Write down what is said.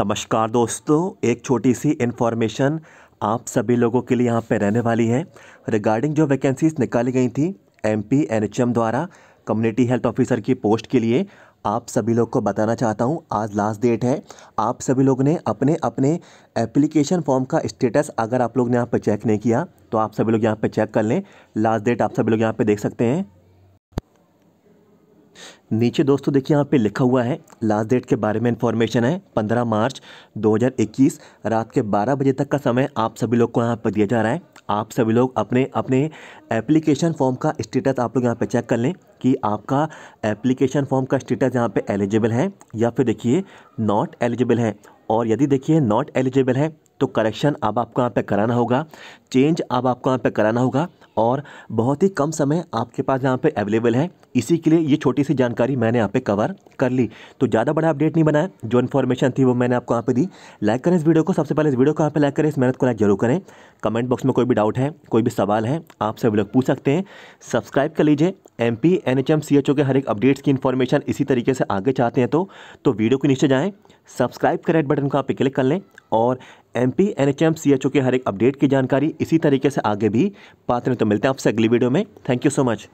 नमस्कार दोस्तों एक छोटी सी इन्फॉर्मेशन आप सभी लोगों के लिए यहाँ पे रहने वाली है रिगार्डिंग जो वैकेंसीज निकाली गई थी एमपी एनएचएम द्वारा कम्युनिटी हेल्थ ऑफिसर की पोस्ट के लिए आप सभी लोग को बताना चाहता हूँ आज लास्ट डेट है आप सभी लोग ने अपने अपने एप्लीकेशन फॉर्म का स्टेटस अगर आप लोग ने यहाँ पर चेक नहीं किया तो आप सभी लोग यहाँ पर चेक कर लें लास्ट डेट आप सभी लोग यहाँ पर देख सकते हैं नीचे दोस्तों देखिए यहाँ पे लिखा हुआ है लास्ट डेट के बारे में इन्फॉर्मेशन है 15 मार्च 2021 रात के 12 बजे तक का समय आप सभी लोग को यहाँ पर दिया जा रहा है आप सभी लोग अपने अपने एप्लीकेशन फॉर्म का स्टेटस आप लोग यहाँ पे चेक कर लें कि आपका एप्लीकेशन फॉर्म का स्टेटस यहाँ पे एलिजिबल है या फिर देखिए नॉट एलिजिबल है और यदि देखिए नॉट एलिजिबल है तो करेक्शन अब आपको यहाँ पे कराना होगा चेंज अब आपको यहाँ पे कराना होगा और बहुत ही कम समय आपके पास यहाँ पे अवेलेबल है इसी के लिए ये छोटी सी जानकारी मैंने यहाँ पे कवर कर ली तो ज़्यादा बड़ा अपडेट नहीं बनाया जो इन्फॉर्मेशन थी वो मैंने आपको यहाँ पे दी लाइक करें इस वीडियो को सबसे पहले इस वीडियो को यहाँ पे लाइक करें इस मेहनत को लाइक जरूर करें कमेंट बॉक्स में कोई भी डाउट है कोई भी सवाल है आप सब लोग पूछ सकते हैं सब्सक्राइब कर लीजिए M P N H M C H O के हर एक अपडेट्स की इन्फॉर्मेशन इसी तरीके से आगे चाहते हैं तो, तो वीडियो के नीचे जाएँ सब्सक्राइब करें बटन को आप क्लिक कर लें और M P N H M C H O के हर एक अपडेट की जानकारी इसी तरीके से आगे भी पाते हैं तो मिलते हैं आपसे अगली वीडियो में थैंक यू सो मच